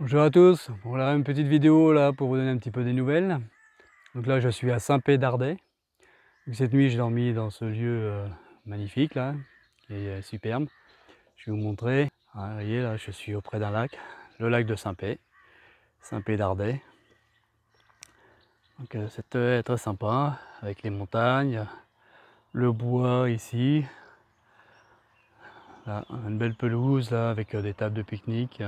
Bonjour à tous, voilà une petite vidéo là pour vous donner un petit peu des nouvelles. Donc là je suis à Saint-Pé d'Ardet. Cette nuit j'ai dormi dans ce lieu euh, magnifique là, qui euh, superbe. Je vais vous montrer, ah, vous voyez là je suis auprès d'un lac, le lac de Saint-Pé, Saint-Pé d'Ardet. Donc euh, très sympa, avec les montagnes, le bois ici. une belle pelouse là avec des tables de pique-nique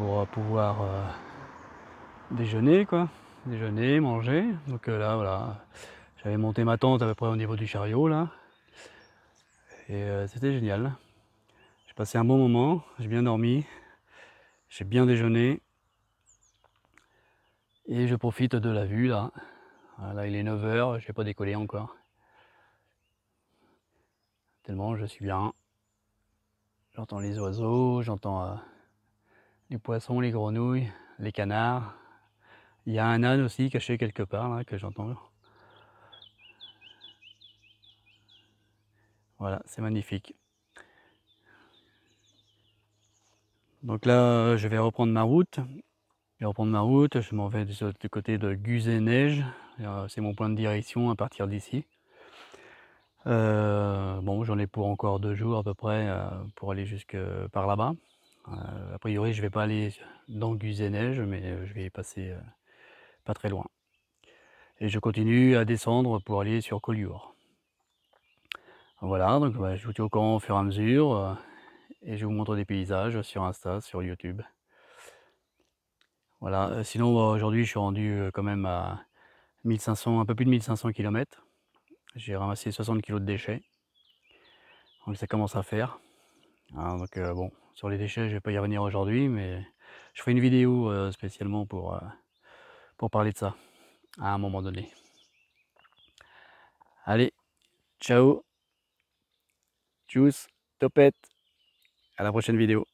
pour euh, pouvoir euh, déjeuner, quoi. Déjeuner, manger. Donc euh, là, voilà. J'avais monté ma tente à peu près au niveau du chariot, là. Et c'était génial. J'ai passé un bon moment, j'ai bien dormi, j'ai bien déjeuné. Et je profite de la vue là. Là il est 9h, je n'ai pas décollé encore. Tellement je suis bien. J'entends les oiseaux, j'entends les poissons, les grenouilles, les canards. Il y a un âne aussi caché quelque part, là, que j'entends. Voilà, c'est magnifique. Donc là, je vais reprendre ma route. Je vais reprendre ma route, je m'en vais du côté de Guzet-Neige. Euh, c'est mon point de direction à partir d'ici. Euh, bon, j'en ai pour encore deux jours à peu près euh, pour aller jusque par là-bas. Euh, a priori, je ne vais pas aller dans et neige mais euh, je vais passer euh, pas très loin. Et je continue à descendre pour aller sur Collioure. Voilà, donc bah, je vous tiens au courant au fur et à mesure. et je vous montre des paysages sur Insta, sur YouTube. Voilà, sinon bah, aujourd'hui je suis rendu quand même à 1500, un peu plus de 1500 km. J'ai ramassé 60 kg de déchets. Donc ça commence à faire. Hein, donc bon, sur les déchets, je vais pas y revenir aujourd'hui, mais je ferai une vidéo euh, spécialement pour, euh, pour parler de ça à un moment donné. Allez, ciao, tchuss, topette, à la prochaine vidéo.